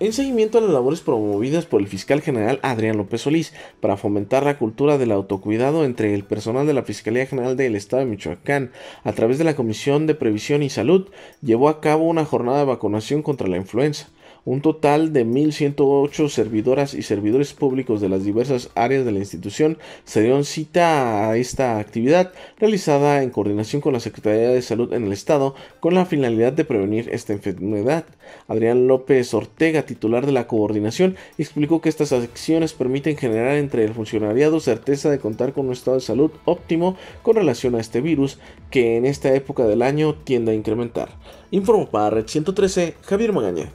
En seguimiento a las labores promovidas por el fiscal general Adrián López Solís para fomentar la cultura del autocuidado entre el personal de la Fiscalía General del Estado de Michoacán, a través de la Comisión de Previsión y Salud, llevó a cabo una jornada de vacunación contra la influenza. Un total de 1.108 servidoras y servidores públicos de las diversas áreas de la institución se dieron cita a esta actividad realizada en coordinación con la Secretaría de Salud en el Estado con la finalidad de prevenir esta enfermedad. Adrián López Ortega, titular de la coordinación, explicó que estas acciones permiten generar entre el funcionariado certeza de contar con un estado de salud óptimo con relación a este virus que en esta época del año tiende a incrementar. Informo para Red 113, Javier Magaña.